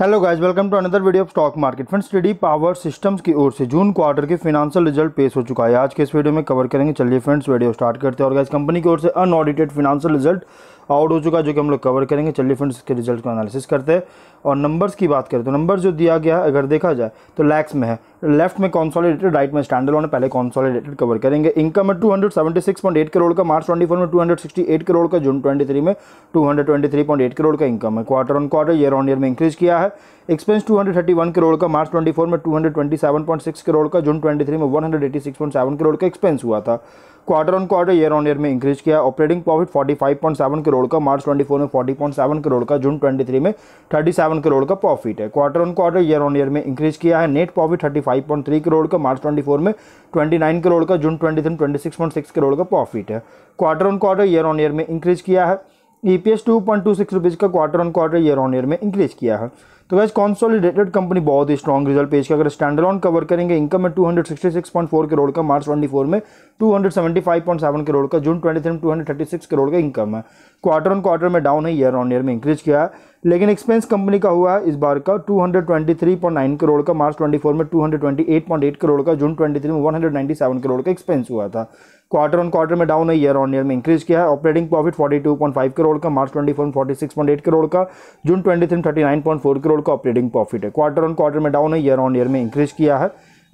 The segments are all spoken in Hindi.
hello guys welcome to another video of stock market friends TD power systems की ओर से जून क्वार्टर के फिनांशियल रिजल्ट पेश हो चुका है आज के इस वीडियो में कवर करेंगे चलिए फ्रेंड्स वीडियो स्टार्ट करते हैं और गाइस कंपनी की ओर से अनऑडिटेड फिनांशियल रिजल्ट आउट हो चुका है जो कि हम लोग कवर करेंगे चलिए फ्रेंड्स के रिजल्ट का एनालिसिस करते हैं और नंबर्स की बात करें तो नंबर जो दिया गया अगर देखा जाए तो लैक्स में है लेफ्ट में कॉन्सॉलिडेटेड राइट में स्टैंडर्ड है पहले कॉन्सॉलिडेटेड कवर करेंगे इनकम में टू करोड़ का मार्च ट्वेंटी में टू करोड़ का जून ट्वेंटी में टू करोड़ का इनकम है quarter on quarter year on year में इंक्रीज किया है एक्सपेंस 231 करोड़ का मार्च 24 में 227.6 करोड़ का जून 23 में 186.7 करोड़ का एक्सपेंस हुआ था quarter on quarter year on year में इंक्रीज किया ऑपरेटिंग प्रॉफिट 45.7 करोड़ करोड़ का मार्च 24 में 40.7 करोड़ का जून 23 में 37 करोड़ का प्रॉफिट है quarter on quarter year on year में इंक्रीज किया है नेट प्रॉफिट 35.3 करोड़ का मार्च 24 में 29 करोड़ का जून ट्वेंटी थ्री करोड़ का प्रॉफिट है quarter on quarter year on year में इंक्रीज किया है E P S two point two six rupees का quarter on quarter year on year में इंक्रीज़ किया है तो वैसे कॉन्सोलिडेटेड कंपनी बहुत ही स्ट्रॉन्ग रिजल्ट पेश किया अगर स्टैंडर्ड ऑन कवर करेंगे इनकम में two hundred sixty six point four crore का मार्च ट्वेंटी फोर में two hundred seventy five point seven crore का जून ट्वेंटी थ्री में two hundred thirty six crore का इनकम है क्वार्टर ऑन क्वार्टर में डाउन है ईयर ऑन ईयर में इंक्रीज किया है लेकिन एक्सपेंस कंपनी का हुआ इस बार का two hundred twenty three point nine crore का मार्च ट्वेंटी फोर में two hundred twenty eight point eight crore का जून ट्वेंटी थ्री में one hundred ninety seven crore का एक्सपेंस हुआ था क्वार्टर ऑन क्वार्टर में डाउन है ईयर ऑन ईयर में इंक्रीज किया है ऑपरेटिंग प्रॉफिट 42.5 करोड़ का मार्च 24 46.8 करोड़ का जून 23 39.4 करोड़ का ऑपरेटिंग प्रॉफिट है क्वार्टर ऑन क्वार्टर में डाउन है ईयर ऑन ईयर में इंक्रीज किया है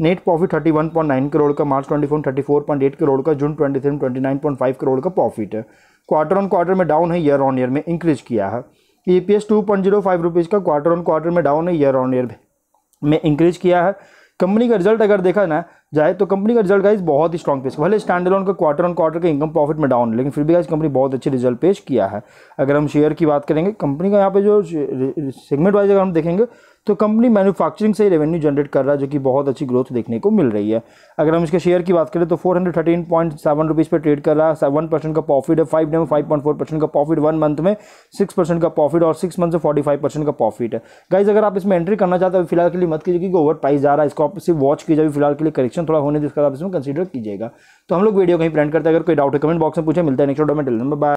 नेट प्रॉफिट 31.9 करोड़ का मार्च 24 34.8 करोड़ का जून 23 29.5 करोड़ का प्रॉफिट है क्वार्टर ऑन क्वार्टर में डाउन है ईयर ऑन ईयर में इंक्रीज किया है E P S two point zero five rupees का क्वार्टर ऑन क्वार्टर में डाउन है ईयर ऑन ईयर में इंक्रीज किया है कंपनी का रिजल्ट अगर देखा ना जाए तो कंपनी का रिजल्ट गाइज बहुत ही स्ट्रॉग पेश भले स्टैंड का क्वार्टर ऑन क्वार्टर के इनकम प्रॉफिट में डाउन लेकिन फिर भी गाइज कंपनी बहुत अच्छे रिजल्ट पेश किया है अगर हम शेयर की बात करेंगे कंपनी का यहाँ पे जो सेगमेंट वाइज अगर हम देखेंगे तो कंपनी मैन्युफैक्चरिंग से ही रेवेन्यू जनरेट कर रहा है जो कि बहुत अच्छी ग्रोथ देखने को मिल रही है अगर हम इसके शेयर की बात करें तो four hundred thirteen point seven rupees पर ट्रेड कर रहा है वन परसेंट का प्रॉफिट है फाइव डे में फाइव पॉइंट फोर परसेंट का प्रॉफिट वन मंथ में सिक्स परसेंट का प्रॉफिट और सिक्स मंथ से फोर्टी फाइव परसेंट का प्रॉफिट है गाइज अगर आप इसमें एंट्री करना चाहते हो तो फिलहाल के लिए मत कीजिए क्योंकि ओवर प्राइस जा रहा है इसको आप सिर्फ वॉच कीजिए फिलहाल के लिए करेक्शन डिस्कशन थोड़ा होने दे आप इसमें कंसीडर कीजिएगा तो हम लोग वीडियो कहीं प्रेंट करते हैं अगर कोई डाउट है कमेंट बॉक्स में पूछे मिलता है नेक्स्ट वीडियो में टेल नंबर बाय